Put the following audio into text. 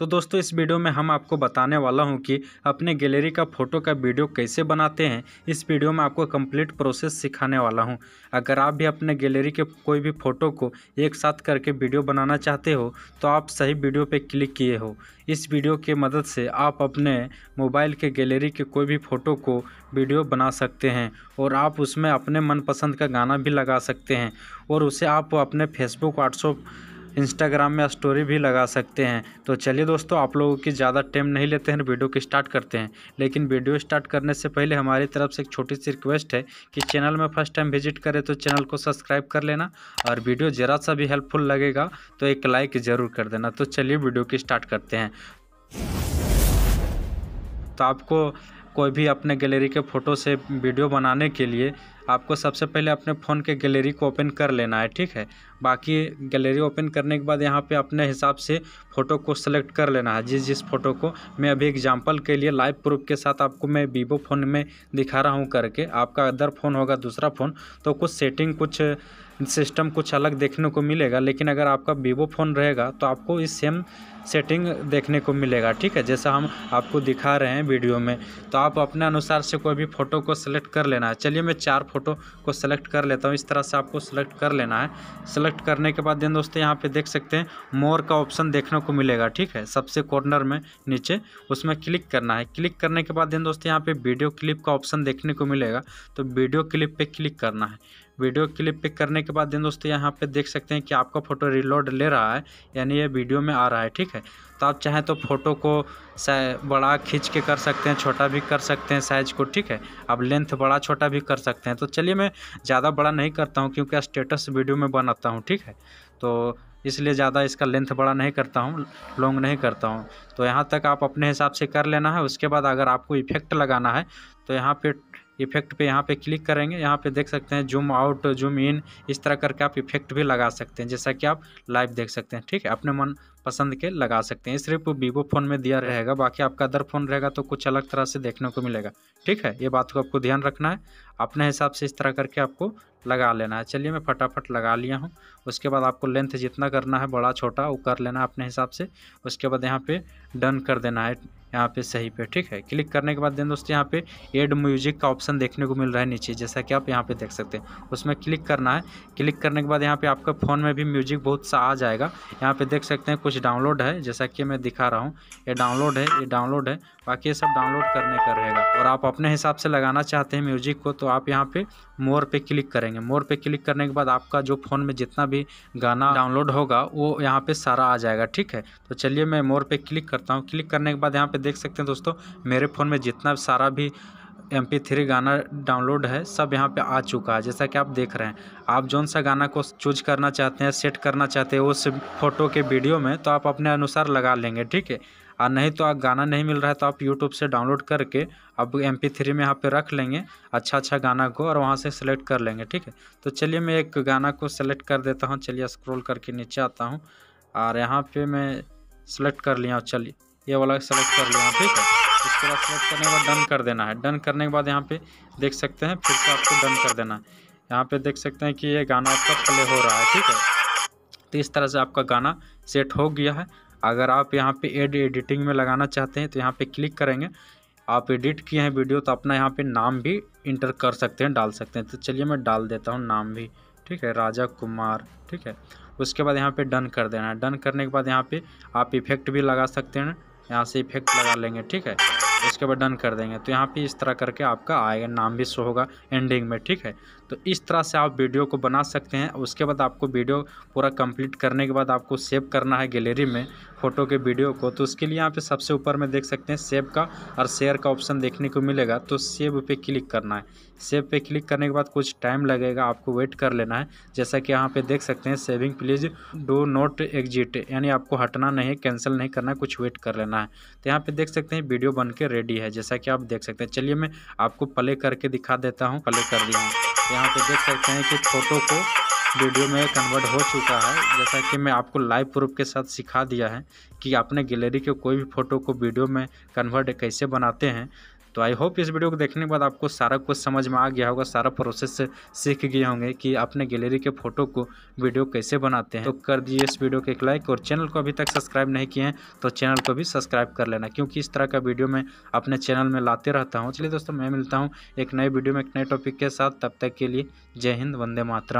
तो दोस्तों इस वीडियो में हम आपको बताने वाला हूं कि अपने गैलरी का फ़ोटो का वीडियो कैसे बनाते हैं इस वीडियो में आपको कंप्लीट प्रोसेस सिखाने वाला हूं अगर आप भी अपने गैलरी के कोई भी फ़ोटो को एक साथ करके वीडियो बनाना चाहते हो तो आप सही वीडियो पर क्लिक किए हो इस वीडियो के मदद से आप अपने मोबाइल के गैलरी के कोई भी फ़ोटो को वीडियो बना सकते हैं और आप उसमें अपने मनपसंद का गाना भी लगा सकते हैं और उसे आप अपने फेसबुक व्हाट्सअप इंस्टाग्राम में स्टोरी भी लगा सकते हैं तो चलिए दोस्तों आप लोगों की ज़्यादा टाइम नहीं लेते हैं वीडियो को स्टार्ट करते हैं लेकिन वीडियो स्टार्ट करने से पहले हमारी तरफ से एक छोटी सी रिक्वेस्ट है कि चैनल में फर्स्ट टाइम विजिट करें तो चैनल को सब्सक्राइब कर लेना और वीडियो ज़रा सा भी हेल्पफुल लगेगा तो एक लाइक ज़रूर कर देना तो चलिए वीडियो की स्टार्ट करते हैं तो आपको कोई भी अपने गैलरी के फ़ोटो से वीडियो बनाने के लिए आपको सबसे पहले अपने फ़ोन के गैलरी को ओपन कर लेना है ठीक है बाकी गैलरी ओपन करने के बाद यहाँ पे अपने हिसाब से फ़ोटो को सेलेक्ट कर लेना है जिस जिस फ़ोटो को मैं अभी एग्जांपल के लिए लाइव प्रूफ के साथ आपको मैं वीवो फ़ोन में दिखा रहा हूँ करके आपका अदर फ़ोन होगा दूसरा फ़ोन तो कुछ सेटिंग कुछ सिस्टम कुछ अलग देखने को मिलेगा लेकिन अगर आपका वीवो फ़ोन रहेगा तो आपको इस सेम सेटिंग देखने को मिलेगा ठीक है जैसा हम आपको दिखा रहे हैं वीडियो में तो आप अपने अनुसार से कोई भी फ़ोटो को सेलेक्ट कर लेना है चलिए मैं चार फ़ोटो को सेलेक्ट कर लेता हूँ इस तरह से आपको सेलेक्ट कर लेना है सेलेक्ट करने के बाद देन दोस्तों यहाँ पे देख सकते हैं मोर का ऑप्शन देखने को मिलेगा ठीक है सबसे कॉर्नर में नीचे उसमें क्लिक करना है क्लिक करने के बाद देन दोस्तों यहाँ पे वीडियो क्लिप का ऑप्शन देखने को मिलेगा तो वीडियो क्लिप पे क्लिक करना है वीडियो क्लिप पिक करने के बाद दिन दोस्तों यहाँ पे देख सकते हैं कि आपका फ़ोटो रिलोड ले रहा है यानी ये वीडियो में आ रहा है ठीक है तो आप चाहें तो फ़ोटो को बड़ा खींच के कर सकते हैं छोटा भी कर सकते हैं साइज़ को ठीक है अब लेंथ बड़ा छोटा भी कर सकते हैं तो चलिए मैं ज़्यादा बड़ा नहीं करता हूँ क्योंकि स्टेटस वीडियो में बनाता हूँ ठीक है तो इसलिए ज़्यादा इसका लेंथ बड़ा नहीं करता हूँ लॉन्ग नहीं करता हूँ तो यहाँ तक आप अपने हिसाब से कर लेना है उसके बाद अगर आपको इफेक्ट लगाना है तो यहाँ पे इफेक्ट पे यहाँ पे क्लिक करेंगे यहाँ पे देख सकते हैं जूम आउट जूम इन इस तरह करके आप इफेक्ट भी लगा सकते हैं जैसा कि आप लाइव देख सकते हैं ठीक है अपने मन पसंद के लगा सकते हैं सिर्फ वीवो फ़ोन में दिया रहेगा बाकी आपका अदर फ़ोन रहेगा तो कुछ अलग तरह से देखने को मिलेगा ठीक है ये बात को आपको ध्यान रखना है अपने हिसाब से इस तरह करके आपको लगा लेना है चलिए मैं फटाफट लगा लिया हूँ उसके बाद आपको लेंथ जितना करना है बड़ा छोटा वो कर लेना अपने हिसाब से उसके बाद यहाँ पे डन कर देना है यहाँ पे सही पे ठीक है क्लिक करने के बाद देन दोस्तों यहाँ पे एड म्यूजिक का ऑप्शन देखने को मिल रहा है नीचे जैसा कि आप यहाँ पे देख सकते हैं उसमें क्लिक करना है क्लिक करने के बाद यहाँ पे आपका फ़ोन में भी म्यूजिक बहुत सा आ जाएगा यहाँ पे देख सकते हैं कुछ डाउनलोड है जैसा कि मैं दिखा रहा हूँ ये डाउनलोड है ये डाउनलोड है बाकी ये सब डाउनलोड करने का रहेगा और आप अपने हिसाब से लगाना चाहते हैं म्यूजिक को तो आप यहाँ पर मोर पे क्लिक करेंगे मोर पे क्लिक करने के बाद आपका जो फ़ोन में जितना भी गाना डाउनलोड होगा वो यहाँ पे सारा आ जाएगा ठीक है तो चलिए मैं मोर पे क्लिक करता हूँ क्लिक करने के बाद यहाँ पे देख सकते हैं दोस्तों मेरे फ़ोन में जितना सारा भी एम पी थ्री गाना डाउनलोड है सब यहाँ पे आ चुका है जैसा कि आप देख रहे हैं आप जौन सा गाना को चूज करना चाहते हैं सेट करना चाहते हैं उस फोटो के वीडियो में तो आप अपने अनुसार लगा लेंगे ठीक है और नहीं तो आप गाना नहीं मिल रहा है तो आप यूट्यूब से डाउनलोड करके आप एम पी थ्री में यहाँ पे रख लेंगे अच्छा अच्छा गाना को और वहाँ से सेलेक्ट कर लेंगे ठीक है तो चलिए मैं एक गाना को सेलेक्ट कर देता हूँ चलिए स्क्रोल करके नीचे आता हूँ और यहाँ पर मैं सेलेक्ट कर लिया चलिए ये वाला सेलेक्ट कर लेना ठीक है उसके बाद सेलेक्ट करने के बाद डन कर देना है डन करने के बाद यहाँ पे देख सकते हैं फिर से आपको डन कर देना है यहाँ पे देख सकते हैं कि ये गाना आपका प्ले हो रहा है ठीक है तो इस तरह से आपका गाना सेट हो गया है अगर आप यहाँ पे एड एडिटिंग में लगाना चाहते हैं तो यहाँ पे क्लिक करेंगे आप एडिट किए हैं वीडियो तो अपना यहाँ पे नाम भी इंटर कर सकते हैं डाल सकते हैं तो चलिए मैं डाल देता हूँ नाम भी ठीक है राजा कुमार ठीक है उसके बाद यहाँ पे डन कर देना है डन करने के बाद यहाँ पे आप इफेक्ट भी लगा सकते हैं यहाँ से इफेक्ट लगा लेंगे ठीक है उसके बाद डन कर देंगे तो यहाँ पे इस तरह करके आपका आएगा नाम भी शो होगा एंडिंग में ठीक है तो इस तरह से आप वीडियो को बना सकते हैं उसके बाद आपको वीडियो पूरा कंप्लीट करने के बाद आपको सेव करना है गैलरी में फ़ोटो के वीडियो को तो उसके लिए यहाँ पे सबसे ऊपर में देख सकते हैं सेव का और शेयर का ऑप्शन देखने को मिलेगा तो सेव पे क्लिक करना है सेव पे क्लिक करने के बाद कुछ टाइम लगेगा आपको वेट कर लेना है जैसा कि यहाँ पे देख सकते हैं saving please do not exit यानी आपको हटना नहीं कैंसिल नहीं करना कुछ वेट कर लेना है तो यहाँ पे देख सकते हैं वीडियो बन के रेडी है जैसा कि आप देख सकते हैं चलिए मैं आपको प्ले करके दिखा देता हूँ प्ले कर दिया हूँ यहाँ पे देख सकते हैं कि फ़ोटो को वीडियो में कन्वर्ट हो चुका है जैसा कि मैं आपको लाइव प्रूफ के साथ सिखा दिया है कि आपने गैलरी के कोई भी फ़ोटो को वीडियो में कन्वर्ट कैसे बनाते हैं तो आई होप इस वीडियो को देखने के बाद आपको सारा कुछ समझ में आ गया होगा सारा प्रोसेस सीख गए होंगे कि आपने गैलरी के फोटो को वीडियो कैसे बनाते हैं तो कर दिए इस वीडियो के एक लाइक और चैनल को अभी तक सब्सक्राइब नहीं किए हैं तो चैनल को भी सब्सक्राइब कर लेना क्योंकि इस तरह का वीडियो मैं अपने चैनल में लाते रहता हूँ चलिए दोस्तों मैं मिलता हूँ एक नए वीडियो में एक नए टॉपिक के साथ तब तक के लिए जय हिंद वंदे मातरम